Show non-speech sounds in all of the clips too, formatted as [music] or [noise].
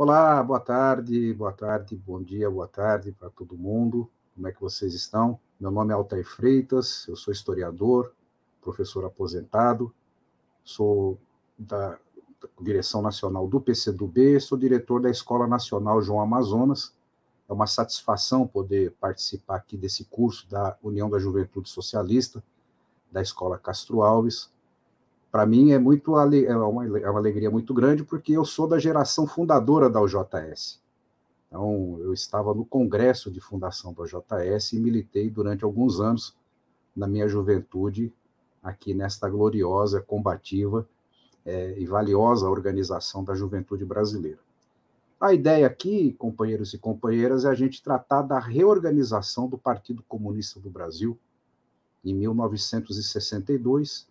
Olá, boa tarde, boa tarde, bom dia, boa tarde para todo mundo. Como é que vocês estão? Meu nome é Altair Freitas, eu sou historiador, professor aposentado, sou da direção nacional do PCdoB, sou diretor da Escola Nacional João Amazonas. É uma satisfação poder participar aqui desse curso da União da Juventude Socialista, da Escola Castro Alves, para mim é muito é, uma, é uma alegria muito grande porque eu sou da geração fundadora da OJS Então, eu estava no congresso de fundação da OJS e militei durante alguns anos na minha juventude aqui nesta gloriosa, combativa é, e valiosa organização da juventude brasileira. A ideia aqui, companheiros e companheiras, é a gente tratar da reorganização do Partido Comunista do Brasil em 1962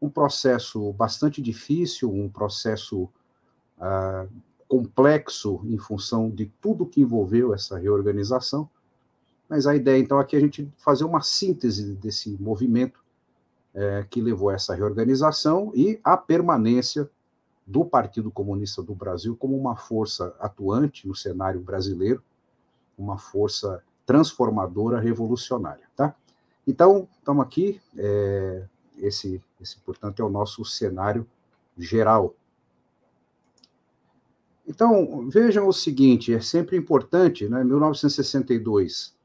um processo bastante difícil, um processo ah, complexo em função de tudo que envolveu essa reorganização. Mas a ideia, então, aqui é a gente fazer uma síntese desse movimento é, que levou a essa reorganização e a permanência do Partido Comunista do Brasil como uma força atuante no cenário brasileiro, uma força transformadora revolucionária, tá? Então, estamos aqui. É, esse, esse, portanto, é o nosso cenário geral. Então, vejam o seguinte, é sempre importante, né, 1962,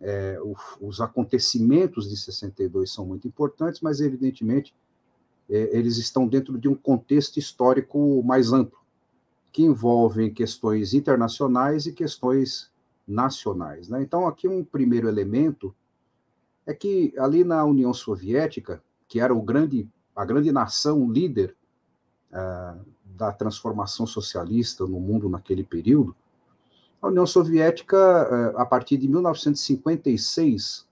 é, o, os acontecimentos de 62 são muito importantes, mas, evidentemente, é, eles estão dentro de um contexto histórico mais amplo, que envolvem questões internacionais e questões nacionais. Né? Então, aqui um primeiro elemento é que ali na União Soviética, que era o grande, a grande nação líder uh, da transformação socialista no mundo naquele período, a União Soviética, uh, a partir de 1956,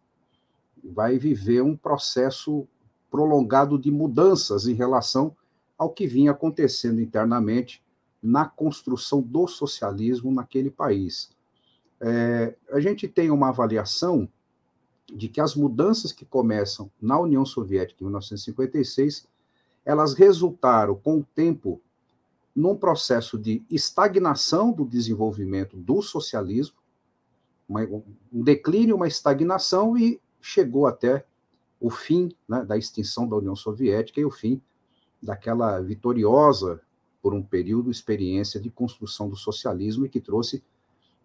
vai viver um processo prolongado de mudanças em relação ao que vinha acontecendo internamente na construção do socialismo naquele país. É, a gente tem uma avaliação de que as mudanças que começam na União Soviética em 1956, elas resultaram com o tempo num processo de estagnação do desenvolvimento do socialismo, uma, um declínio, uma estagnação e chegou até o fim né, da extinção da União Soviética e o fim daquela vitoriosa, por um período, experiência de construção do socialismo e que trouxe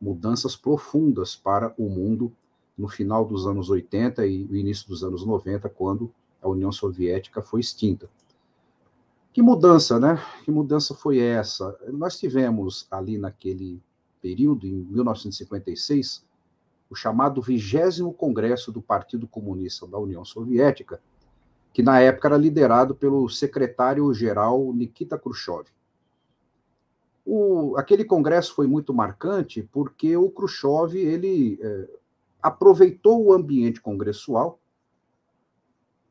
mudanças profundas para o mundo no final dos anos 80 e o início dos anos 90, quando a União Soviética foi extinta. Que mudança, né? Que mudança foi essa? Nós tivemos ali naquele período, em 1956, o chamado vigésimo Congresso do Partido Comunista da União Soviética, que na época era liderado pelo secretário-geral Nikita Khrushchev. O, aquele congresso foi muito marcante porque o Khrushchev ele eh, aproveitou o ambiente congressual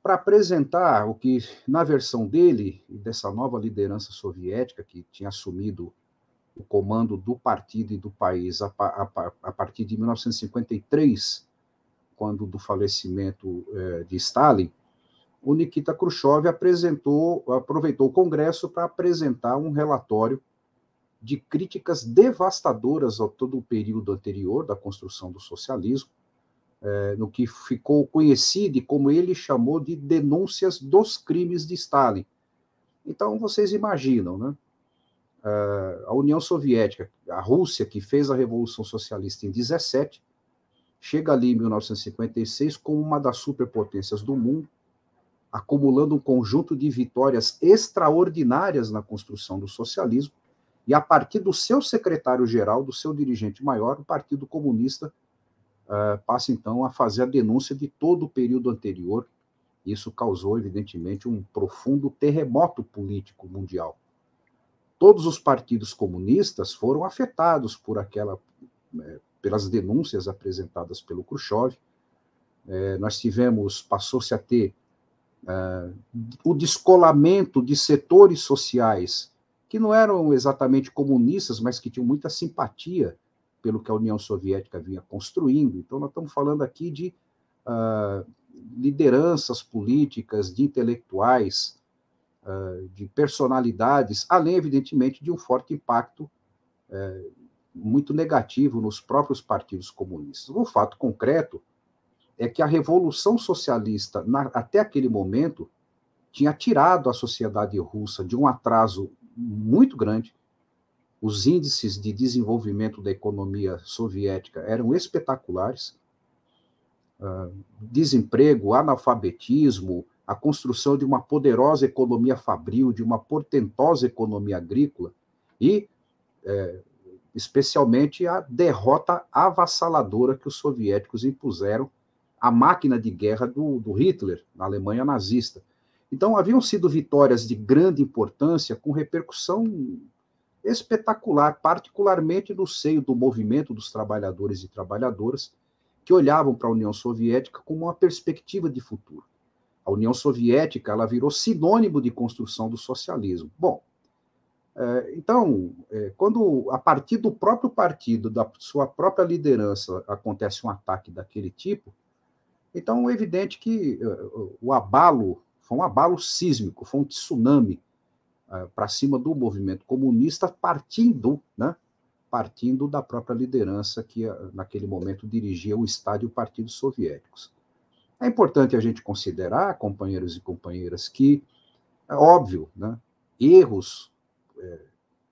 para apresentar o que, na versão dele dessa nova liderança soviética que tinha assumido o comando do partido e do país a, a, a partir de 1953, quando do falecimento eh, de Stalin, o Nikita Khrushchev apresentou, aproveitou o Congresso para apresentar um relatório de críticas devastadoras a todo o período anterior da construção do socialismo, é, no que ficou conhecido e como ele chamou de denúncias dos crimes de Stalin. Então, vocês imaginam, né? É, a União Soviética, a Rússia, que fez a Revolução Socialista em 17, chega ali em 1956 como uma das superpotências do mundo, acumulando um conjunto de vitórias extraordinárias na construção do socialismo, e a partir do seu secretário-geral, do seu dirigente maior, o Partido Comunista ah, passa então a fazer a denúncia de todo o período anterior. Isso causou, evidentemente, um profundo terremoto político mundial. Todos os partidos comunistas foram afetados por aquela, né, pelas denúncias apresentadas pelo Khrushchev. É, nós tivemos, passou-se a ter Uh, o descolamento de setores sociais que não eram exatamente comunistas, mas que tinham muita simpatia pelo que a União Soviética vinha construindo. Então, nós estamos falando aqui de uh, lideranças políticas, de intelectuais, uh, de personalidades, além, evidentemente, de um forte impacto uh, muito negativo nos próprios partidos comunistas. O fato concreto é que a Revolução Socialista, na, até aquele momento, tinha tirado a sociedade russa de um atraso muito grande, os índices de desenvolvimento da economia soviética eram espetaculares. Ah, desemprego, analfabetismo, a construção de uma poderosa economia fabril, de uma portentosa economia agrícola e, é, especialmente, a derrota avassaladora que os soviéticos impuseram à máquina de guerra do, do Hitler, na Alemanha nazista. Então, haviam sido vitórias de grande importância, com repercussão espetacular, particularmente no seio do movimento dos trabalhadores e trabalhadoras que olhavam para a União Soviética como uma perspectiva de futuro. A União Soviética ela virou sinônimo de construção do socialismo. Bom, é, então, é, quando a partir do próprio partido, da sua própria liderança, acontece um ataque daquele tipo, então é evidente que é, o abalo foi um abalo sísmico, foi um tsunami é, para cima do movimento comunista, partindo, né, partindo da própria liderança que é, naquele momento dirigia o Estado e o Partido Soviéticos. É importante a gente considerar, companheiros e companheiras, que é óbvio, né, erros, é,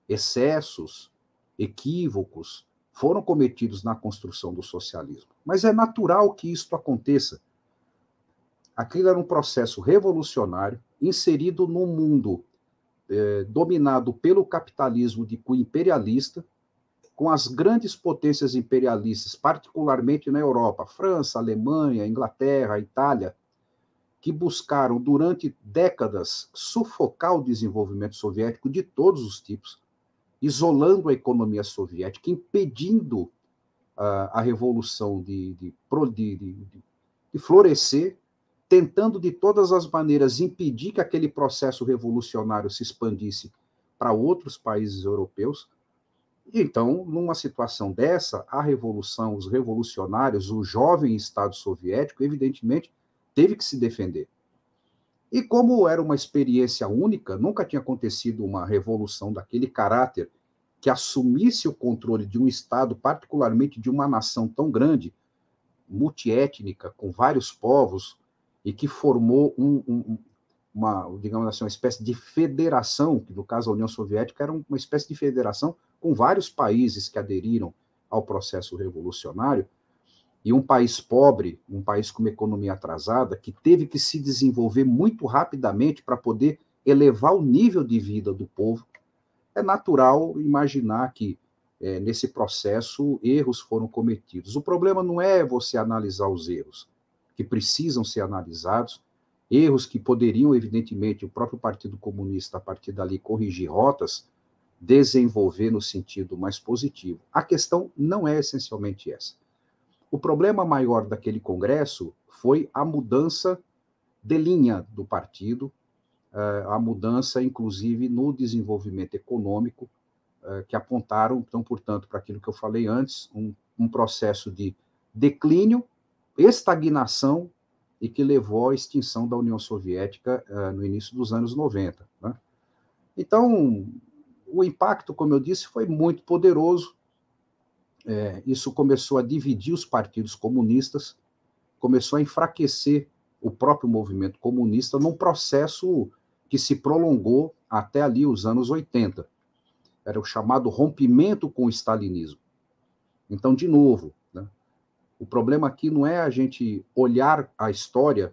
excessos, equívocos foram cometidos na construção do socialismo, mas é natural que isto aconteça. Aquilo era um processo revolucionário inserido no mundo é, dominado pelo capitalismo de cunho imperialista, com as grandes potências imperialistas, particularmente na Europa, França, Alemanha, Inglaterra, Itália, que buscaram durante décadas sufocar o desenvolvimento soviético de todos os tipos, isolando a economia soviética, impedindo uh, a revolução de, de, de, de florescer tentando de todas as maneiras impedir que aquele processo revolucionário se expandisse para outros países europeus. então, numa situação dessa, a revolução, os revolucionários, o jovem Estado soviético, evidentemente, teve que se defender. E como era uma experiência única, nunca tinha acontecido uma revolução daquele caráter que assumisse o controle de um Estado, particularmente de uma nação tão grande, multiétnica, com vários povos, e que formou um, um, uma, digamos assim, uma espécie de federação, que no caso a União Soviética era uma espécie de federação com vários países que aderiram ao processo revolucionário, e um país pobre, um país com uma economia atrasada, que teve que se desenvolver muito rapidamente para poder elevar o nível de vida do povo, é natural imaginar que é, nesse processo erros foram cometidos. O problema não é você analisar os erros, que precisam ser analisados, erros que poderiam, evidentemente, o próprio Partido Comunista, a partir dali, corrigir rotas, desenvolver no sentido mais positivo. A questão não é essencialmente essa. O problema maior daquele Congresso foi a mudança de linha do partido, eh, a mudança, inclusive, no desenvolvimento econômico, eh, que apontaram, então, portanto, para aquilo que eu falei antes, um, um processo de declínio estagnação e que levou à extinção da União Soviética uh, no início dos anos 90. Né? Então, o impacto, como eu disse, foi muito poderoso. É, isso começou a dividir os partidos comunistas, começou a enfraquecer o próprio movimento comunista num processo que se prolongou até ali os anos 80. Era o chamado rompimento com o stalinismo. Então, de novo, o problema aqui não é a gente olhar a história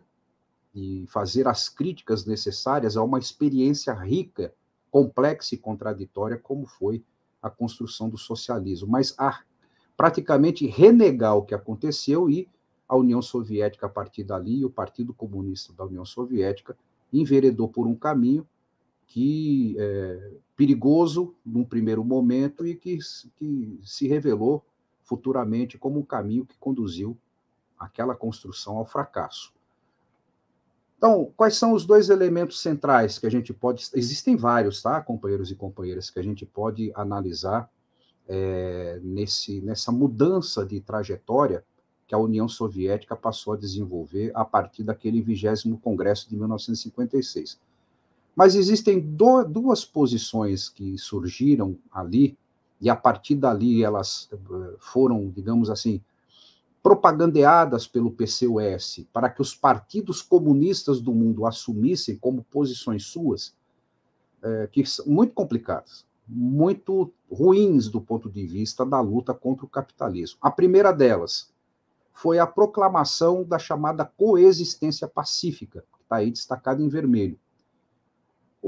e fazer as críticas necessárias a uma experiência rica, complexa e contraditória como foi a construção do socialismo, mas a praticamente renegar o que aconteceu e a União Soviética a partir dali e o Partido Comunista da União Soviética enveredou por um caminho que é perigoso num primeiro momento e que, que se revelou futuramente como o um caminho que conduziu aquela construção ao fracasso. Então, quais são os dois elementos centrais que a gente pode. Existem vários, tá, companheiros e companheiras, que a gente pode analisar é, nesse, nessa mudança de trajetória que a União Soviética passou a desenvolver a partir daquele vigésimo Congresso de 1956. Mas existem do, duas posições que surgiram ali e a partir dali elas eh, foram, digamos assim, propagandeadas pelo PCUS para que os partidos comunistas do mundo assumissem como posições suas, é, que são muito complicadas, muito ruins do ponto de vista da luta contra o capitalismo. A primeira delas foi a proclamação da chamada coexistência pacífica, que está aí destacada em vermelho, o,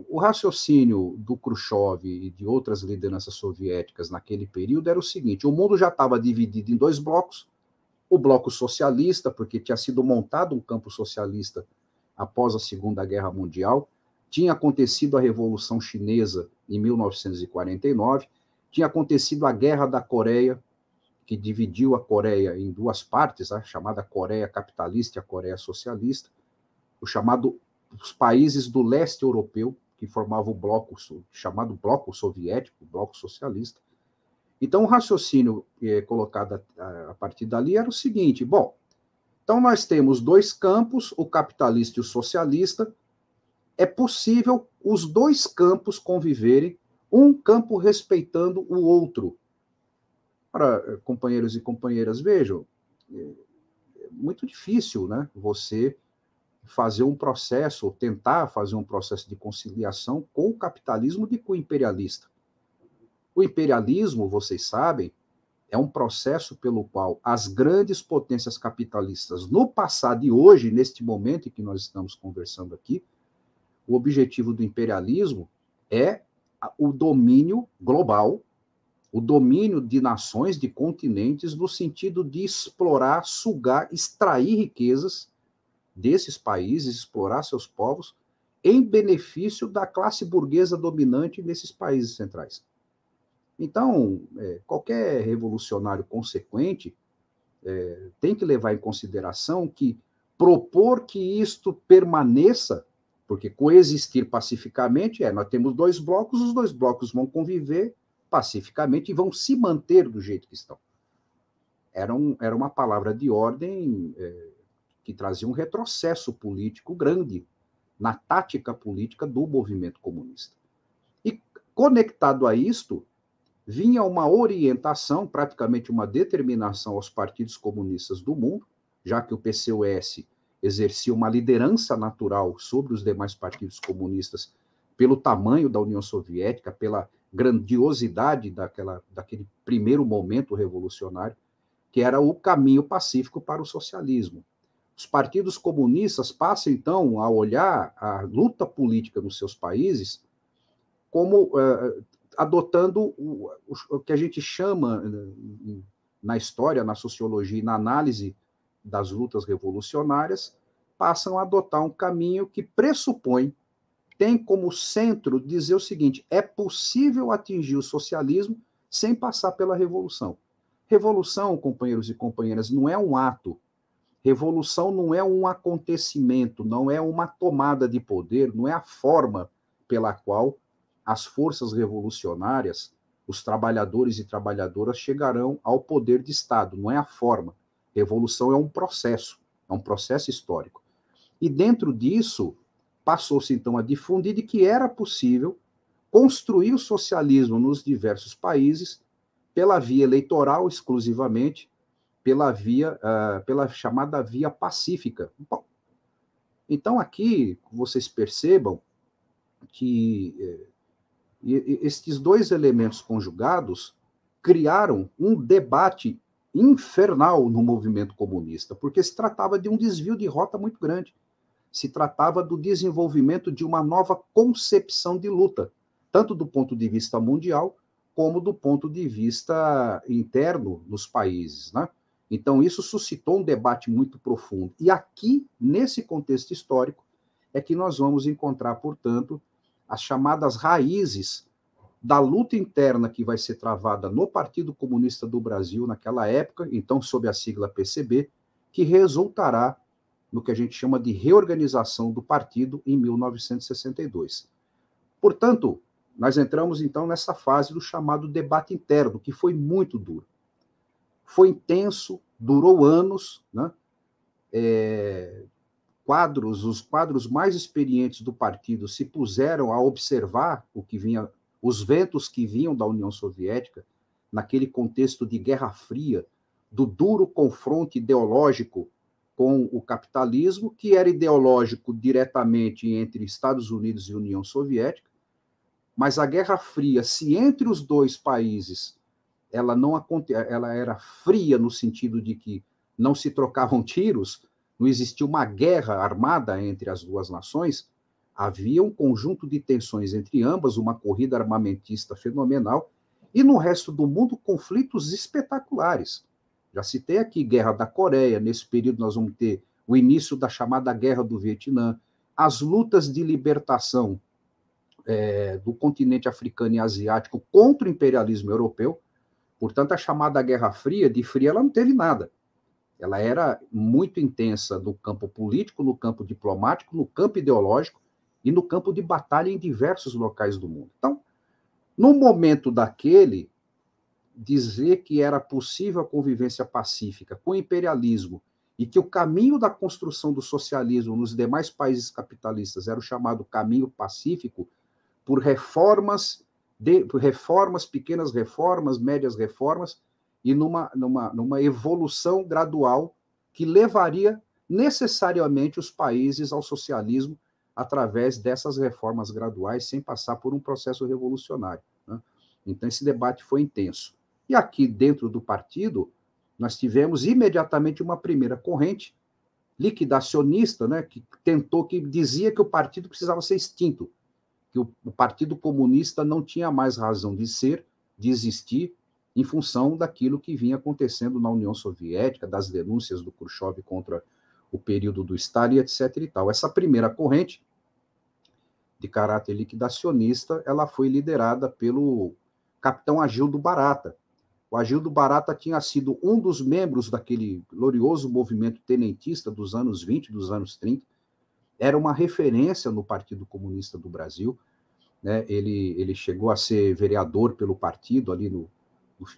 o, o, raciocínio do Khrushchev e de outras lideranças soviéticas naquele período era o seguinte: o mundo já estava dividido em dois blocos. O bloco socialista, porque tinha sido montado um campo socialista após a Segunda Guerra Mundial, tinha acontecido a Revolução Chinesa em 1949, tinha acontecido a Guerra da Coreia, que dividiu a Coreia em duas partes, a né, chamada Coreia Capitalista e a Coreia Socialista, o chamado os países do leste europeu, que formavam o bloco chamado bloco soviético, bloco socialista. Então, o raciocínio eh, colocado a, a partir dali era o seguinte: bom, então nós temos dois campos, o capitalista e o socialista. É possível os dois campos conviverem, um campo respeitando o outro. Para eh, companheiros e companheiras, vejam, eh, é muito difícil, né? Você fazer um processo, ou tentar fazer um processo de conciliação com o capitalismo e com o imperialista. O imperialismo, vocês sabem, é um processo pelo qual as grandes potências capitalistas, no passado e hoje, neste momento em que nós estamos conversando aqui, o objetivo do imperialismo é o domínio global, o domínio de nações, de continentes, no sentido de explorar, sugar, extrair riquezas desses países explorar seus povos em benefício da classe burguesa dominante nesses países centrais. Então, é, qualquer revolucionário consequente é, tem que levar em consideração que propor que isto permaneça, porque coexistir pacificamente é, nós temos dois blocos, os dois blocos vão conviver pacificamente e vão se manter do jeito que estão. Era, um, era uma palavra de ordem é, que trazia um retrocesso político grande na tática política do movimento comunista. E conectado a isto, vinha uma orientação, praticamente uma determinação aos partidos comunistas do mundo, já que o PCOS exercia uma liderança natural sobre os demais partidos comunistas pelo tamanho da União Soviética, pela grandiosidade daquela, daquele primeiro momento revolucionário, que era o caminho pacífico para o socialismo. Os partidos comunistas passam, então, a olhar a luta política nos seus países como uh, adotando o, o, que a gente chama né, na história, na sociologia e na análise das lutas revolucionárias, passam a adotar um caminho que pressupõe, tem como centro dizer o seguinte: é possível atingir o socialismo sem passar pela revolução. Revolução, companheiros e companheiras, não é um ato Revolução não é um acontecimento, não é uma tomada de poder, não é a forma pela qual as forças revolucionárias, os trabalhadores e trabalhadoras chegarão ao poder de Estado, não é a forma. Revolução é um processo, é um processo histórico. E dentro disso, passou-se então a difundir de que era possível construir o socialismo nos diversos países pela via eleitoral exclusivamente, pela via, uh, pela chamada via pacífica. Bom, então aqui vocês percebam que eh, estes dois elementos conjugados criaram um debate infernal no movimento comunista, porque se tratava de um desvio de rota muito grande. Se tratava do desenvolvimento de uma nova concepção de luta, tanto do ponto de vista mundial como do ponto de vista interno nos países, né? Então, isso suscitou um debate muito profundo. E aqui, nesse contexto histórico, é que nós vamos encontrar, portanto, as chamadas raízes da luta interna que vai ser travada no Partido Comunista do Brasil naquela época, então sob a sigla PCB, que resultará no que a gente chama de reorganização do partido em 1962. Portanto, nós entramos então nessa fase do chamado debate interno, que foi muito duro. Foi intenso, durou anos, né? É, quadros, os quadros mais experientes do partido se puseram a observar o que vinha, os ventos que vinham da União Soviética naquele contexto de Guerra Fria, do duro confronto ideológico com o capitalismo, que era ideológico diretamente entre Estados Unidos e União Soviética, mas a Guerra Fria, se entre os dois países ela não ela era fria no sentido de que não se trocavam tiros, não existia uma guerra armada entre as duas nações, havia um conjunto de tensões entre ambas, uma corrida armamentista fenomenal, e no resto do mundo conflitos espetaculares. Já citei aqui Guerra da Coreia, nesse período nós vamos ter o início da chamada Guerra do Vietnã, as lutas de libertação é, do continente africano e asiático contra o imperialismo europeu, Portanto, a chamada Guerra Fria, de fria, ela não teve nada. Ela era muito intensa no campo político, no campo diplomático, no campo ideológico e no campo de batalha em diversos locais do mundo. Então, no momento daquele, dizer que era possível a convivência pacífica com o imperialismo e que o caminho da construção do socialismo nos demais países capitalistas era o chamado caminho pacífico por reformas de reformas, pequenas reformas, médias reformas, e numa, numa, numa evolução gradual que levaria necessariamente os países ao socialismo através dessas reformas graduais, sem passar por um processo revolucionário. Né? Então, esse debate foi intenso. E aqui, dentro do partido, nós tivemos imediatamente uma primeira corrente liquidacionista, né, que tentou, que dizia que o partido precisava ser extinto que o, o Partido Comunista não tinha mais razão de ser, de existir, em função daquilo que vinha acontecendo na União Soviética, das denúncias do Khrushchev contra o período do Stalin, etc. e tal. Essa primeira corrente, de caráter liquidacionista, ela foi liderada pelo capitão Agildo Barata. O Agildo Barata tinha sido um dos membros daquele glorioso movimento tenentista dos anos 20, dos anos 30, era uma referência no Partido Comunista do Brasil, né? ele, ele chegou a ser vereador pelo partido ali no,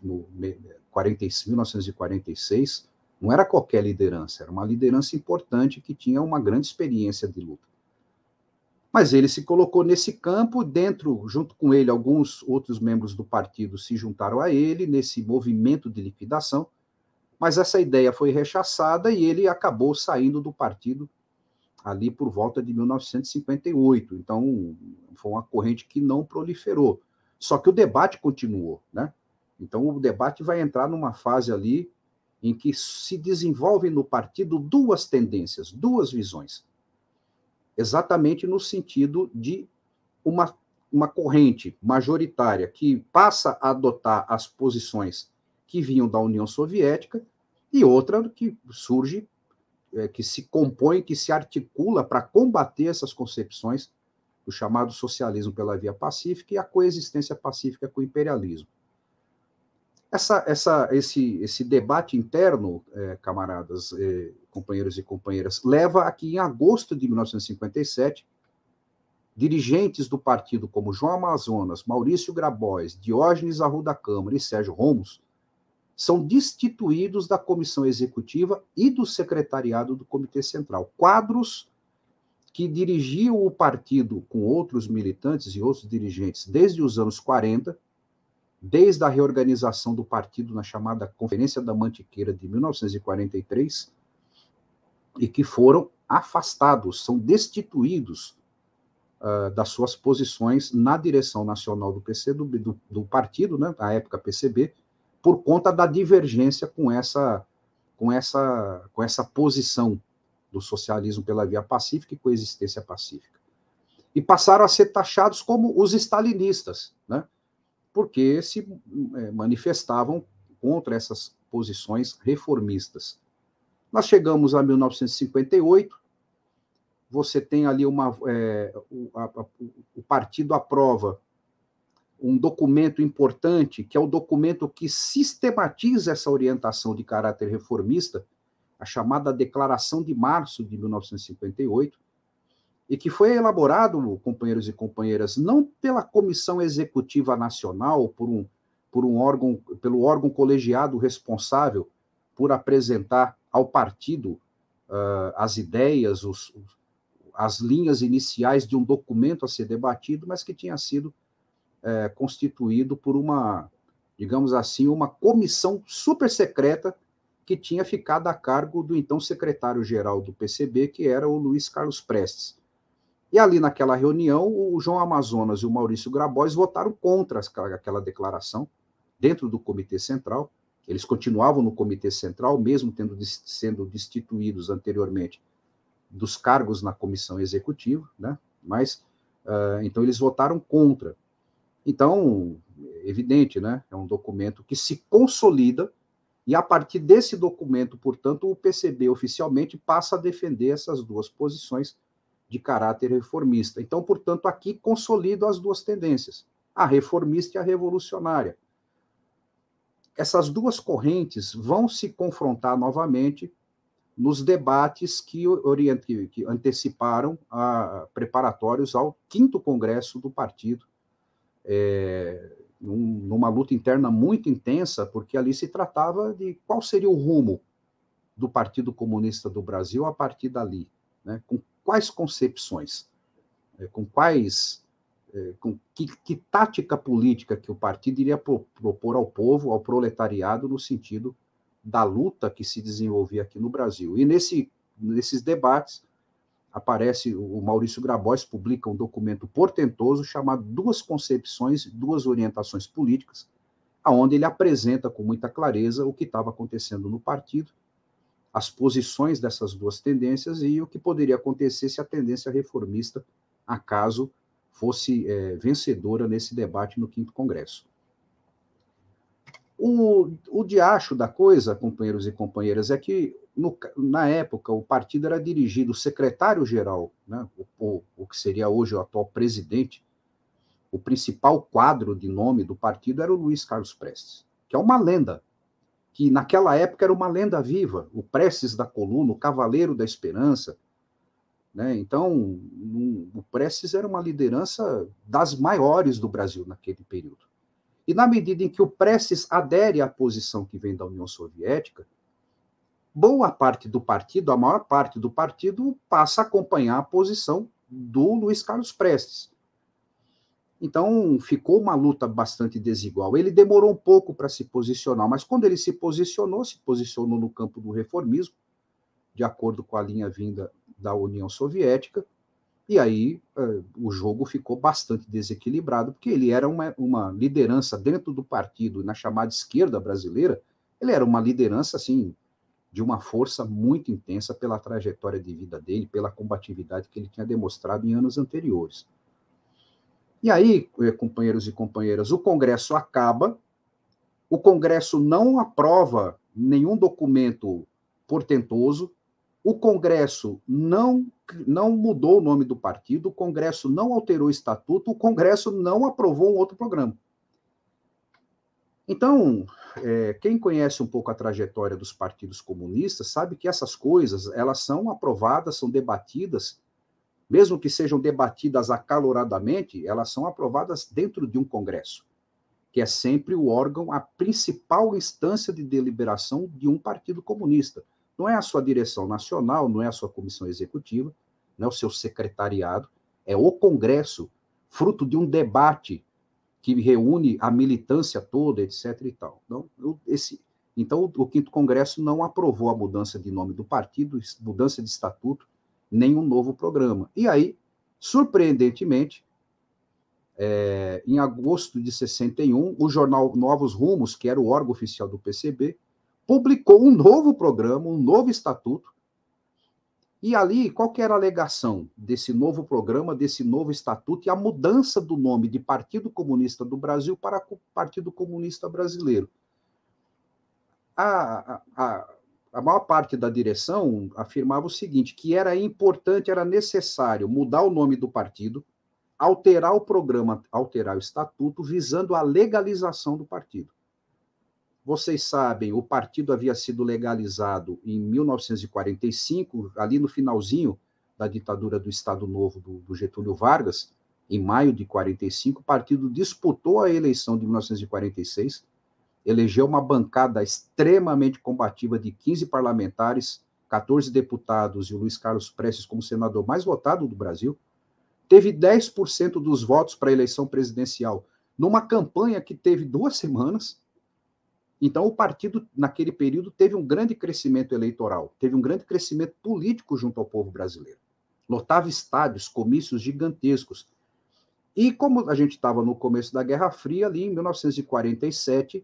no, no 1946. Não era qualquer liderança, era uma liderança importante que tinha uma grande experiência de luta. Mas ele se colocou nesse campo, dentro, junto com ele, alguns outros membros do partido se juntaram a ele nesse movimento de liquidação, mas essa ideia foi rechaçada e ele acabou saindo do partido ali por volta de 1958. Então, foi uma corrente que não proliferou. Só que o debate continuou, né? Então, o debate vai entrar numa fase ali em que se desenvolvem no partido duas tendências, duas visões. Exatamente no sentido de uma, uma corrente majoritária que passa a adotar as posições que vinham da União Soviética e outra que surge é, que se compõe, que se articula para combater essas concepções do chamado socialismo pela via pacífica e a coexistência pacífica com o imperialismo. Essa, essa, esse, esse debate interno, é, camaradas, é, companheiros e companheiras, leva a que, em agosto de 1957, dirigentes do partido como João Amazonas, Maurício Grabois, Diógenes Arruda Câmara e Sérgio Ramos são destituídos da comissão executiva e do secretariado do Comitê Central. Quadros que dirigiam o partido com outros militantes e outros dirigentes desde os anos 40, desde a reorganização do partido na chamada Conferência da Mantiqueira de 1943, e que foram afastados, são destituídos uh, das suas posições na direção nacional do PCdoB, do, do partido, né, na época PCB, por conta da divergência com essa com essa com essa posição do socialismo pela via pacífica e coexistência pacífica. E passaram a ser taxados como os stalinistas, né? porque se é, manifestavam contra essas posições reformistas. Nós chegamos a 1958, você tem ali uma, é, o, a, o partido aprova um documento importante, que é o documento que sistematiza essa orientação de caráter reformista, a chamada Declaração de Março de 1958, e que foi elaborado, companheiros e companheiras, não pela Comissão Executiva Nacional, por um, por um órgão, pelo órgão colegiado responsável por apresentar ao partido uh, as ideias, os, as linhas iniciais de um documento a ser debatido, mas que tinha sido é, constituído por uma, digamos assim, uma comissão super secreta que tinha ficado a cargo do então secretário-geral do PCB, que era o Luiz Carlos Prestes. E ali naquela reunião, o João Amazonas e o Maurício Grabois votaram contra aquela declaração dentro do Comitê Central. Eles continuavam no Comitê Central, mesmo tendo, sendo destituídos anteriormente dos cargos na comissão executiva, né? mas uh, então eles votaram contra. Então, evidente, né? É um documento que se consolida e a partir desse documento, portanto, o PCB oficialmente passa a defender essas duas posições de caráter reformista. Então, portanto, aqui consolido as duas tendências, a reformista e a revolucionária. Essas duas correntes vão se confrontar novamente nos debates que, orient... que anteciparam a... preparatórios ao quinto congresso do partido, é, numa luta interna muito intensa, porque ali se tratava de qual seria o rumo do Partido Comunista do Brasil a partir dali, né? com quais concepções, é, com quais, é, com que, que tática política que o partido iria propor ao povo, ao proletariado, no sentido da luta que se desenvolvia aqui no Brasil. E nesse, nesses debates, aparece o Maurício Grabois publica um documento portentoso chamado Duas Concepções, Duas Orientações Políticas, aonde ele apresenta com muita clareza o que estava acontecendo no partido, as posições dessas duas tendências e o que poderia acontecer se a tendência reformista, acaso, fosse é, vencedora nesse debate no quinto congresso. O, o diacho da coisa, companheiros e companheiras, é que no, na época, o partido era dirigido, o secretário-geral, né, o, o, que seria hoje o atual presidente, o principal quadro de nome do partido era o Luiz Carlos Prestes, que é uma lenda, que naquela época era uma lenda viva, o Prestes da Coluna, o Cavaleiro da Esperança. Né? Então, um, o Prestes era uma liderança das maiores do Brasil naquele período. E na medida em que o Prestes adere à posição que vem da União Soviética, boa parte do partido, a maior parte do partido, passa a acompanhar a posição do Luiz Carlos Prestes. Então, ficou uma luta bastante desigual. Ele demorou um pouco para se posicionar, mas quando ele se posicionou, se posicionou no campo do reformismo, de acordo com a linha vinda da União Soviética, e aí eh, o jogo ficou bastante desequilibrado, porque ele era uma, uma liderança dentro do partido, na chamada esquerda brasileira, ele era uma liderança assim de uma força muito intensa pela trajetória de vida dele, pela combatividade que ele tinha demonstrado em anos anteriores. E aí, eh, companheiros e companheiras, o Congresso acaba, o Congresso não aprova nenhum documento portentoso, o Congresso não, não mudou o nome do partido, o Congresso não alterou o estatuto, o Congresso não aprovou um outro programa. Então, é, quem conhece um pouco a trajetória dos partidos comunistas sabe que essas coisas elas são aprovadas, são debatidas, mesmo que sejam debatidas acaloradamente, elas são aprovadas dentro de um congresso, que é sempre o órgão, a principal instância de deliberação de um partido comunista. Não é a sua direção nacional, não é a sua comissão executiva, não é o seu secretariado, é o congresso, fruto de um debate que reúne a militância toda, etc. E tal. Então, eu, esse, então, o quinto congresso não aprovou a mudança de nome do partido, mudança de estatuto, nem um novo programa. E aí, surpreendentemente, é, em agosto de 61, o jornal Novos Rumos, que era o órgão oficial do PCB, publicou um novo programa, um novo estatuto, e ali, qual que era a alegação desse novo programa, desse novo estatuto e a mudança do nome de Partido Comunista do Brasil para Partido Comunista Brasileiro? A, a, a maior parte da direção afirmava o seguinte, que era importante, era necessário mudar o nome do partido, alterar o programa, alterar o estatuto, visando a legalização do partido. Vocês sabem, o partido havia sido legalizado em 1945, ali no finalzinho da ditadura do Estado Novo do, do Getúlio Vargas, em maio de 45, o partido disputou a eleição de 1946, elegeu uma bancada extremamente combativa de 15 parlamentares, 14 deputados e o Luiz Carlos Prestes como senador mais votado do Brasil, teve 10% dos votos para a eleição presidencial, numa campanha que teve duas semanas, então, o partido, naquele período, teve um grande crescimento eleitoral, teve um grande crescimento político junto ao povo brasileiro. Lotava estádios, comícios gigantescos. E como a gente estava no começo da Guerra Fria, ali em 1947,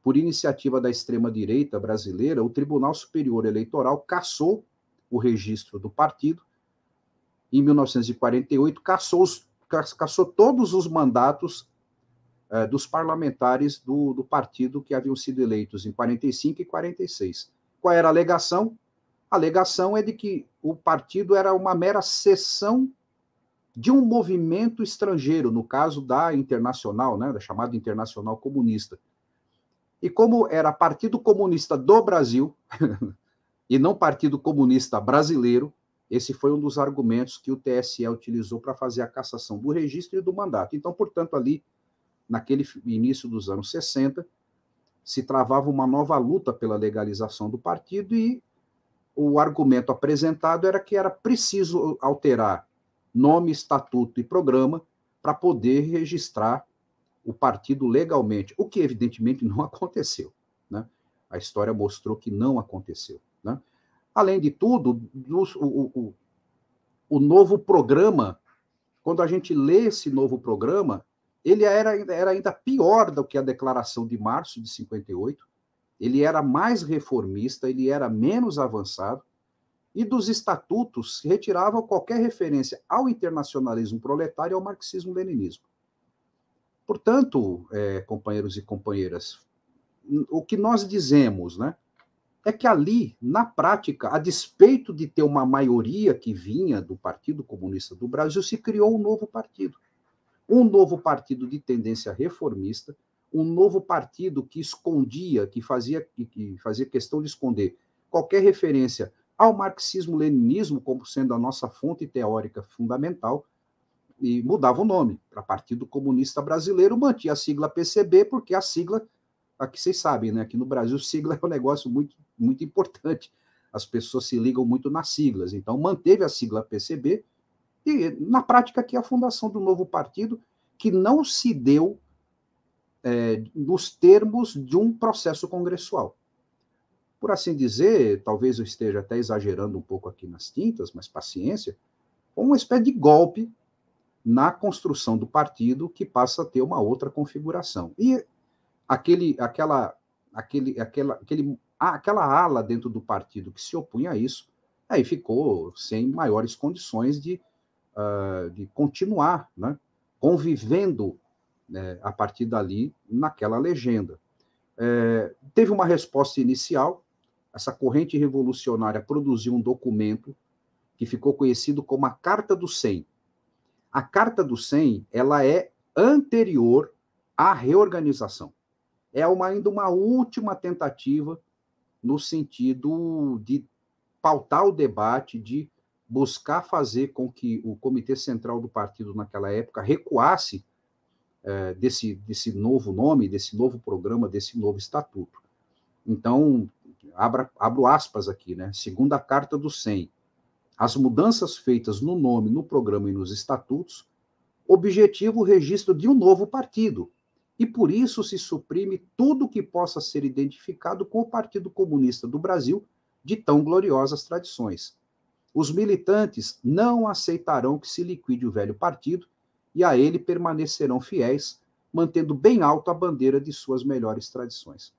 por iniciativa da extrema-direita brasileira, o Tribunal Superior Eleitoral cassou o registro do partido. Em 1948, cassou, cassou todos os mandatos eh, dos parlamentares do, do partido que haviam sido eleitos em 45 e 46. Qual era a alegação? A alegação é de que o partido era uma mera seção de um movimento estrangeiro, no caso da Internacional, né, da chamada Internacional Comunista. E como era Partido Comunista do Brasil [laughs] e não Partido Comunista Brasileiro, esse foi um dos argumentos que o TSE utilizou para fazer a cassação do registro e do mandato. Então, portanto, ali naquele início dos anos 60, se travava uma nova luta pela legalização do partido e o argumento apresentado era que era preciso alterar nome, estatuto e programa para poder registrar o partido legalmente, o que evidentemente [laughs] não aconteceu. Né? A história mostrou que não aconteceu. Né? Além de tudo, o, o, o novo programa, quando a gente lê esse novo programa, ele era, era ainda pior do que a declaração de março de 58, ele era mais reformista, ele era menos avançado, e dos estatutos retirava qualquer referência ao internacionalismo proletário e ao marxismo-leninismo. Portanto, é, companheiros e companheiras, o que nós dizemos né, é que ali, na prática, a despeito de ter uma maioria que vinha do Partido Comunista do Brasil, se criou um novo partido um novo partido de tendência reformista, um novo partido que escondia, que fazia, que fazia questão de esconder qualquer referência ao marxismo-leninismo como sendo a nossa fonte teórica fundamental, e mudava o nome para Partido Comunista Brasileiro, mantinha a sigla PCB, porque a sigla, aqui vocês sabem, né? aqui no Brasil, sigla é um negócio muito, muito importante. As pessoas se ligam muito nas siglas. Então, manteve a sigla PCB, e, na prática, aqui é a fundação do novo partido, que não se deu é, nos termos de um processo congressual. Por assim dizer, talvez eu esteja até exagerando um pouco aqui nas tintas, mas paciência, uma espécie de golpe na construção do partido que passa a ter uma outra configuração. E aquele, aquela, aquele, aquela, aquele, aquela ala dentro do partido que se opunha a isso, aí ficou sem maiores condições de uh, de continuar né, convivendo né, a partir dali naquela legenda. É, teve uma resposta inicial, essa corrente revolucionária produziu um documento que ficou conhecido como a Carta do 100. A Carta do 100 ela é anterior à reorganização. É uma, ainda uma última tentativa no sentido de pautar o debate, de buscar fazer com que o Comitê Central do Partido, naquela época, recuasse é, desse, desse novo nome, desse novo programa, desse novo estatuto. Então, abra, abro aspas aqui, né? Segunda carta do SEM. As mudanças feitas no nome, no programa e nos estatutos, objetivo o registro de um novo partido, e por isso se suprime tudo que possa ser identificado com o Partido Comunista do Brasil de tão gloriosas tradições. Os militantes não aceitarão que se liquide o velho partido e a ele permanecerão fiéis, mantendo bem alto a bandeira de suas melhores tradições.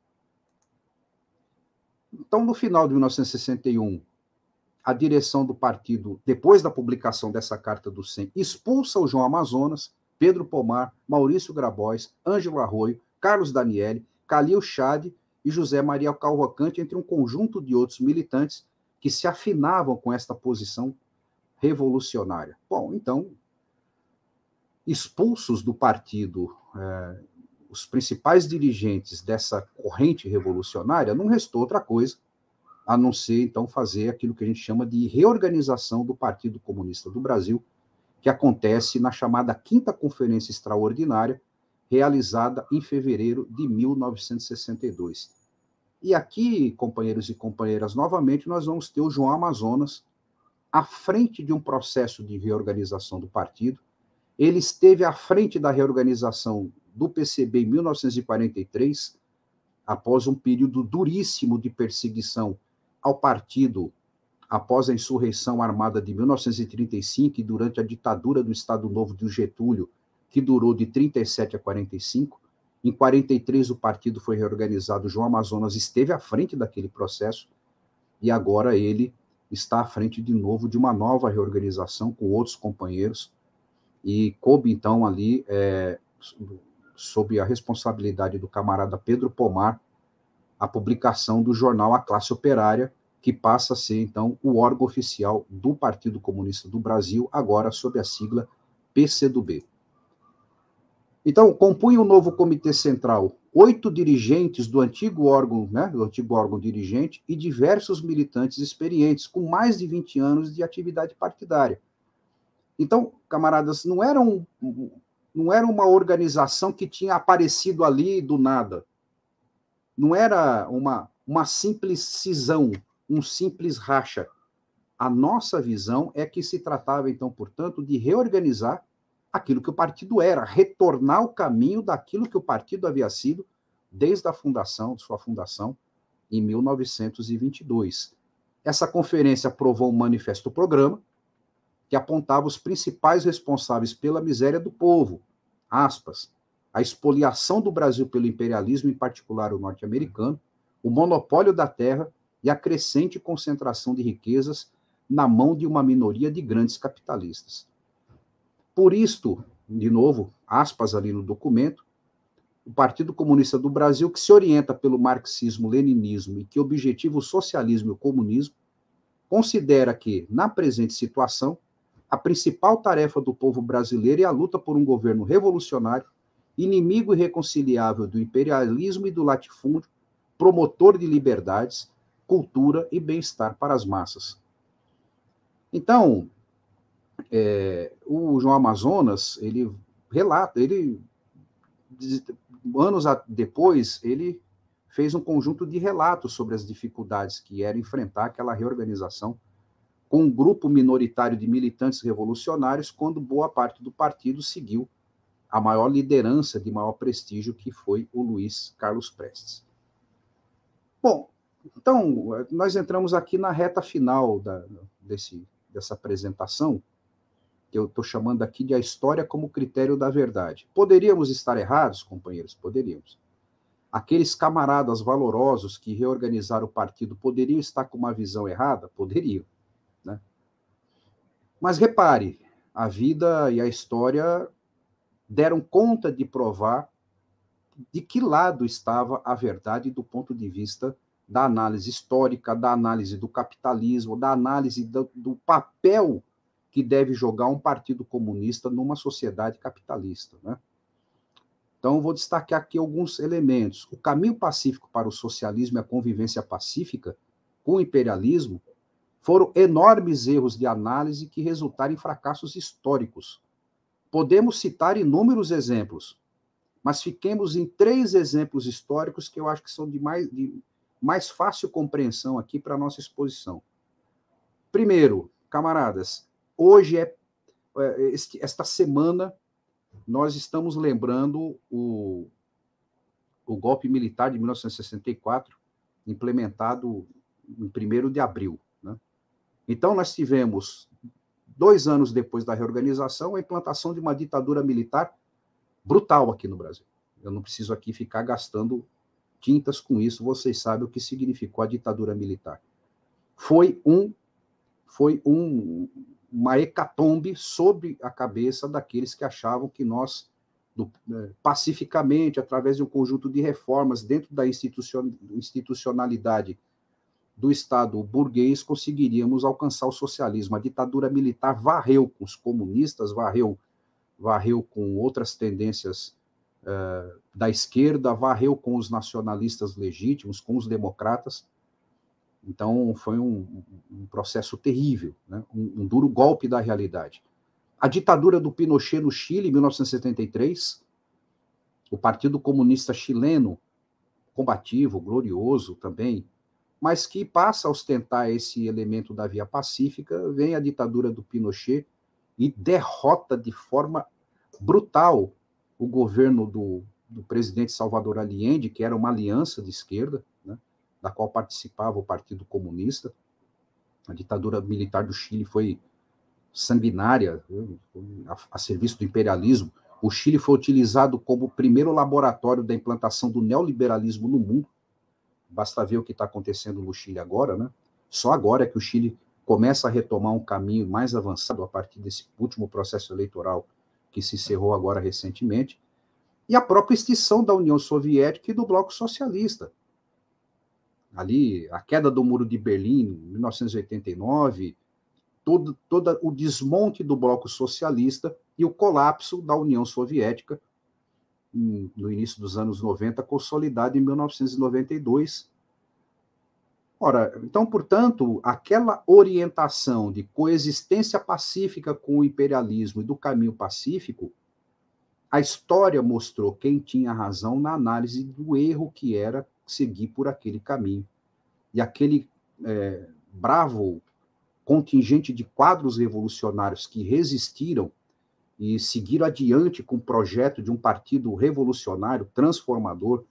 Então, no final de 1961, a direção do partido, depois da publicação dessa carta do SEM, expulsa o João Amazonas, Pedro Pomar, Maurício Grabois, Ângelo Arroio, Carlos Daniele, Calil Chade e José Maria Calvocante, entre um conjunto de outros militantes que se afinavam com esta posição revolucionária. Bom, então, expulsos do partido, eh, os principais dirigentes dessa corrente revolucionária, não restou outra coisa a não ser, então, fazer aquilo que a gente chama de reorganização do Partido Comunista do Brasil, que acontece na chamada Quinta Conferência Extraordinária, realizada em fevereiro de 1962. E aqui, companheiros e companheiras, novamente nós vamos ter o João Amazonas à frente de um processo de reorganização do partido. Ele esteve à frente da reorganização do PCB em 1943, após um período duríssimo de perseguição ao partido após a insurreição armada de 1935 e durante a ditadura do Estado Novo de Getúlio, que durou de 37 a 45. Em 43 o partido foi reorganizado. João Amazonas esteve à frente daquele processo e agora ele está à frente de novo de uma nova reorganização com outros companheiros e coube então ali é, sob a responsabilidade do camarada Pedro Pomar a publicação do jornal A Classe Operária que passa a ser então o órgão oficial do Partido Comunista do Brasil agora sob a sigla PCdoB. Então, compunha o um novo comitê central oito dirigentes do antigo órgão, né, do antigo órgão dirigente, e diversos militantes experientes, com mais de 20 anos de atividade partidária. Então, camaradas, não era, um, não era uma organização que tinha aparecido ali do nada. Não era uma, uma simples cisão, um simples racha. A nossa visão é que se tratava, então, portanto, de reorganizar aquilo que o partido era, retornar o caminho daquilo que o partido havia sido desde a fundação, de sua fundação, em 1922. Essa conferência aprovou um manifesto-programa que apontava os principais responsáveis pela miséria do povo, aspas, a expoliação do Brasil pelo imperialismo, em particular o norte-americano, o monopólio da terra e a crescente concentração de riquezas na mão de uma minoria de grandes capitalistas. Por isto, de novo, aspas ali no documento, o Partido Comunista do Brasil, que se orienta pelo marxismo-leninismo e que objetiva o socialismo e o comunismo, considera que, na presente situação, a principal tarefa do povo brasileiro é a luta por um governo revolucionário, inimigo irreconciliável do imperialismo e do latifúndio, promotor de liberdades, cultura e bem-estar para as massas. Então, é, o João Amazonas, ele relata, ele anos depois, ele fez um conjunto de relatos sobre as dificuldades que era enfrentar aquela reorganização com um grupo minoritário de militantes revolucionários, quando boa parte do partido seguiu a maior liderança de maior prestígio, que foi o Luiz Carlos Prestes. Bom, então, nós entramos aqui na reta final da, desse, dessa apresentação, que eu estou chamando aqui de a história como critério da verdade. Poderíamos estar errados, companheiros? Poderíamos. Aqueles camaradas valorosos que reorganizaram o partido poderiam estar com uma visão errada? Poderiam. Né? Mas repare, a vida e a história deram conta de provar de que lado estava a verdade do ponto de vista da análise histórica, da análise do capitalismo, da análise do, do papel que deve jogar um partido comunista numa sociedade capitalista. Né? Então, vou destacar aqui alguns elementos. O caminho pacífico para o socialismo e a convivência pacífica com o imperialismo foram enormes erros de análise que resultaram em fracassos históricos. Podemos citar inúmeros exemplos, mas fiquemos em três exemplos históricos que eu acho que são de mais, de mais fácil compreensão aqui para a nossa exposição. Primeiro, camaradas, hoje é, é esta semana, nós estamos lembrando o, o golpe militar de 1964, implementado em 1 de abril. Né? Então, nós tivemos, dois anos depois da reorganização, a implantação de uma ditadura militar brutal aqui no Brasil. Eu não preciso aqui ficar gastando tintas com isso, vocês sabem o que significou a ditadura militar. Foi um foi um uma hecatombe sobre a cabeça daqueles que achavam que nós, do, é, pacificamente, através de um conjunto de reformas dentro da institucionalidade do Estado burguês, conseguiríamos alcançar o socialismo. A ditadura militar varreu com os comunistas, varreu, varreu com outras tendências é, da esquerda, varreu com os nacionalistas legítimos, com os democratas então, foi um, um processo terrível, né? um, um, duro golpe da realidade. A ditadura do Pinochet no Chile, em 1973, o Partido Comunista Chileno, combativo, glorioso também, mas que passa a ostentar esse elemento da via pacífica, vem a ditadura do Pinochet e derrota de forma brutal o governo do, do presidente Salvador Allende, que era uma aliança de esquerda, da qual participava o Partido Comunista. A ditadura militar do Chile foi sanguinária, a, a serviço do imperialismo. O Chile foi utilizado como o primeiro laboratório da implantação do neoliberalismo no mundo. Basta ver o que está acontecendo no Chile agora, né? Só agora é que o Chile começa a retomar um caminho mais avançado a partir desse último processo eleitoral que se encerrou agora recentemente, e a própria extinção da União Soviética e do Bloco Socialista ali a queda do muro de Berlim, 1989, todo, todo o desmonte do bloco socialista e o colapso da União Soviética em, hum, no início dos anos 90, consolidado em 1992. Ora, então, portanto, aquela orientação de coexistência pacífica com o imperialismo e do caminho pacífico, a história mostrou quem tinha razão na análise do erro que era seguir por aquele caminho. E aquele é, bravo contingente de quadros revolucionários que resistiram e seguiram adiante com o projeto de um partido revolucionário, transformador,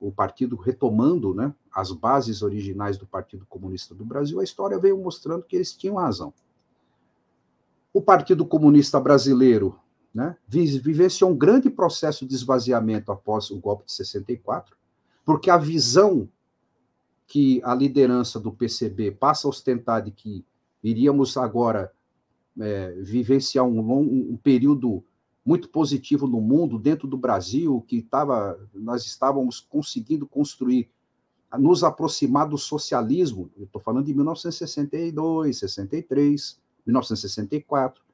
o partido retomando né, as bases originais do Partido Comunista do Brasil, a história veio mostrando que eles tinham razão. O Partido Comunista Brasileiro né, vivenciou um grande processo de esvaziamento após o golpe de 64, porque a visão que a liderança do PCB passa a ostentar de que iríamos agora é, vivenciar um, longo, um período muito positivo no mundo, dentro do Brasil, que tava, nós estávamos conseguindo construir, nos aproximar do socialismo, eu estou falando de 1962, 63, 1964,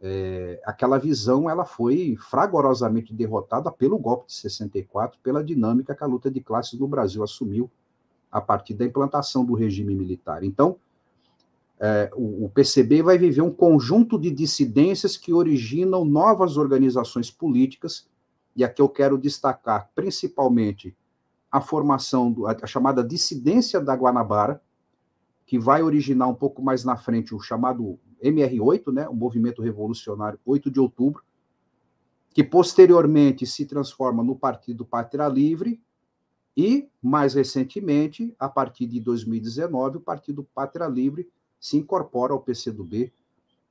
é, aquela visão ela foi fragorosamente derrotada pelo golpe de 64, pela dinâmica que a luta de classes no Brasil assumiu a partir da implantação do regime militar. Então, é, o, o PCB vai viver um conjunto de dissidências que originam novas organizações políticas, e aqui eu quero destacar principalmente a formação, do, a, a chamada dissidência da Guanabara, que vai originar um pouco mais na frente o chamado MR8, né, o Movimento Revolucionário 8 de Outubro, que posteriormente se transforma no Partido Pátria Livre e, mais recentemente, a partir de 2019, o Partido Pátria Livre se incorpora ao PCdoB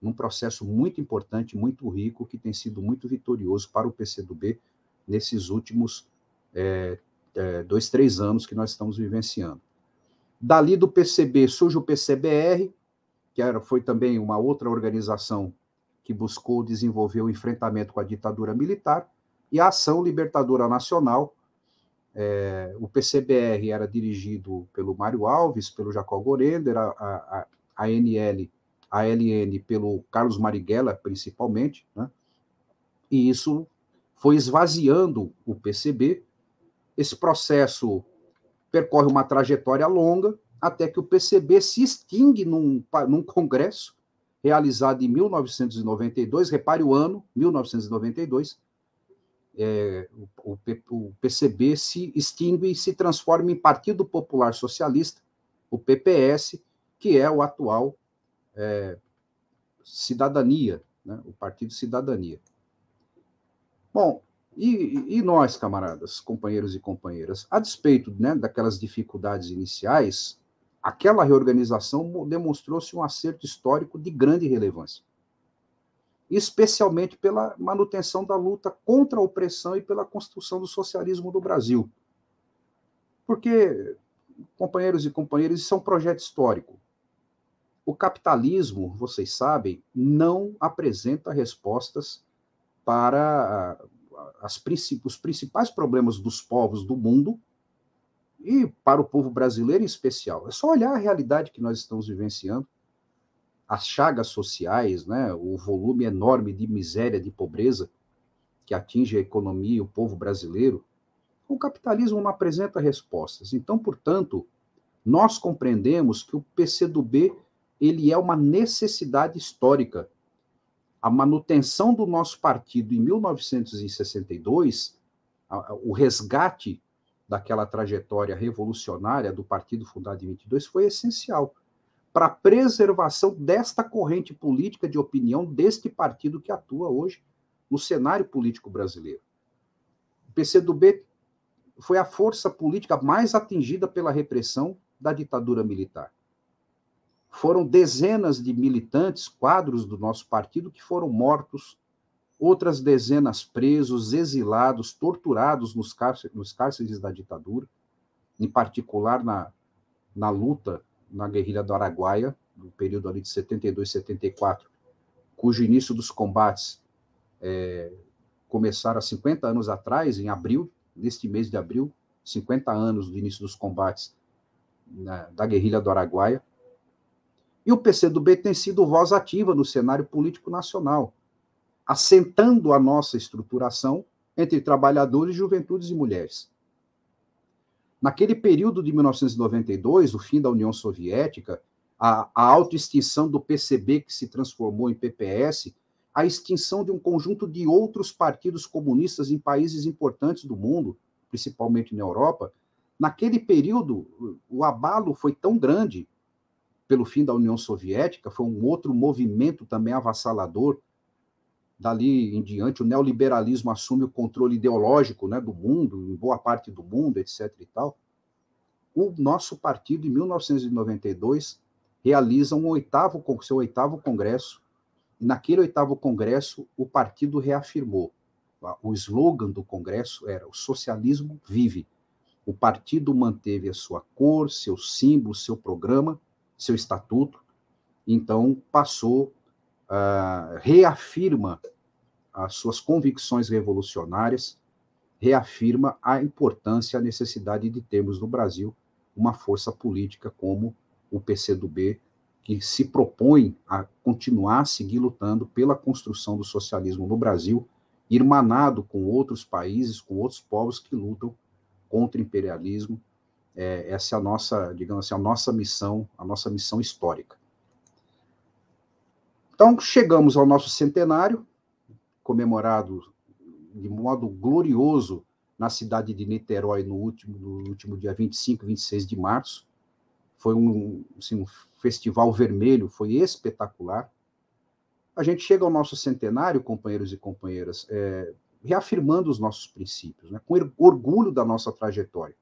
num processo muito importante, muito rico, que tem sido muito vitorioso para o PCdoB nesses últimos é, é, dois, três anos que nós estamos vivenciando. Dali do PCB surge o PCBR, que era, foi também uma outra organização que buscou desenvolver o enfrentamento com a ditadura militar, e a Ação Libertadora Nacional. É, o PCBR era dirigido pelo Mário Alves, pelo Jacó Gorender, a, a, a, NL, a LN pelo Carlos Marighella, principalmente, né? e isso foi esvaziando o PCB. Esse processo percorre uma trajetória longa, até que o PCB se extingue num, num congresso realizado em 1992, repare o ano, 1992, é, o, o, PCB se extingue e se transforma em Partido Popular Socialista, o PPS, que é o atual é, Cidadania, né? o Partido Cidadania. Bom, e, e, nós, camaradas, companheiros e companheiras, a despeito né, daquelas dificuldades iniciais, aquela reorganização demonstrou-se um acerto histórico de grande relevância, especialmente pela manutenção da luta contra a opressão e pela construção do socialismo do Brasil. Porque, companheiros e companheiras, isso é um projeto histórico. O capitalismo, vocês sabem, não apresenta respostas para as, os principais problemas dos povos do mundo e para o povo brasileiro em especial. É só olhar a realidade que nós estamos vivenciando, as chagas sociais, né, o volume enorme de miséria, de pobreza que atinge a economia e o povo brasileiro, o capitalismo não apresenta respostas. Então, portanto, nós compreendemos que o PCdoB ele é uma necessidade histórica. A manutenção do nosso partido em 1962, o resgate daquela trajetória revolucionária do partido fundado em 22 foi essencial para a preservação desta corrente política de opinião deste partido que atua hoje no cenário político brasileiro. O PCdoB foi a força política mais atingida pela repressão da ditadura militar. Foram dezenas de militantes, quadros do nosso partido, que foram mortos outras dezenas presos, exilados, torturados nos, cárcer, nos cárceres da ditadura, em particular na, na luta na guerrilha do Araguaia, no período ali de 72 74, cujo início dos combates é, começaram há 50 anos atrás, em abril, neste mês de abril, 50 anos do início dos combates na, da guerrilha do Araguaia. E o PCdoB tem sido voz ativa no cenário político nacional, assentando a nossa estruturação entre trabalhadores, juventudes e mulheres. Naquele período de 1992, o fim da União Soviética, a, a autoextinção do PCB, que se transformou em PPS, a extinção de um conjunto de outros partidos comunistas em países importantes do mundo, principalmente na Europa, naquele período o abalo foi tão grande pelo fim da União Soviética, foi um outro movimento também avassalador dali em diante o neoliberalismo assume o controle ideológico né, do mundo, em boa parte do mundo, etc. e tal, o nosso partido, em 1992, realiza um oitavo, seu oitavo congresso, e naquele oitavo congresso o partido reafirmou, o slogan do congresso era o socialismo vive. O partido manteve a sua cor, seu símbolo, seu programa, seu estatuto, então passou uh, reafirma as suas convicções revolucionárias, reafirma a importância, a necessidade de termos no Brasil uma força política como o PCdoB, que se propõe a continuar a seguir lutando pela construção do socialismo no Brasil, irmanado com outros países, com outros povos que lutam contra o imperialismo. É, essa é a nossa, digamos assim, a nossa missão, a nossa missão histórica. Então, chegamos ao nosso centenário, comemorado de modo glorioso na cidade de Niterói no último, no último dia 25, 26 de março. Foi um, assim, um festival vermelho, foi espetacular. A gente chega ao nosso centenário, companheiros e companheiras, é, reafirmando os nossos princípios, né, com orgulho da nossa trajetória.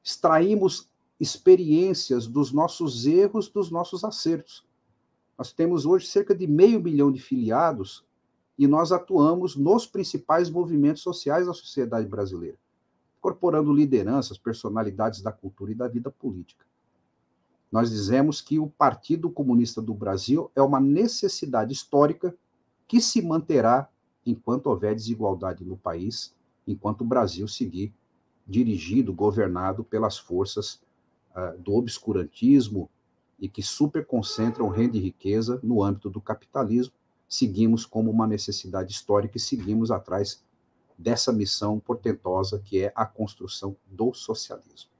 Extraímos experiências dos nossos erros, dos nossos acertos. Nós temos hoje cerca de meio milhão de filiados e nós atuamos nos principais movimentos sociais da sociedade brasileira, incorporando lideranças, personalidades da cultura e da vida política. Nós dizemos que o Partido Comunista do Brasil é uma necessidade histórica que se manterá enquanto houver desigualdade no país, enquanto o Brasil seguir dirigido, governado pelas forças uh, do obscurantismo, e que superconcentram renda e riqueza no âmbito do capitalismo, seguimos como uma necessidade histórica e seguimos atrás dessa missão portentosa que é a construção do socialismo.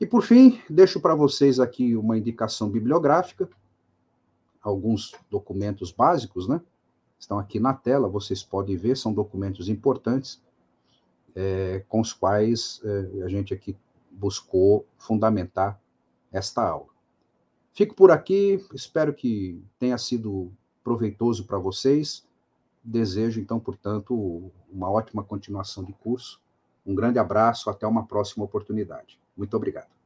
E por fim, deixo para vocês aqui uma indicação bibliográfica, alguns documentos básicos, né? Estão aqui na tela, vocês podem ver, são documentos importantes é, com os quais é, a gente aqui buscou fundamentar esta aula. Fico por aqui, espero que tenha sido proveitoso para vocês. Desejo, então, portanto, uma ótima continuação de curso. Um grande abraço, até uma próxima oportunidade. Muito obrigado.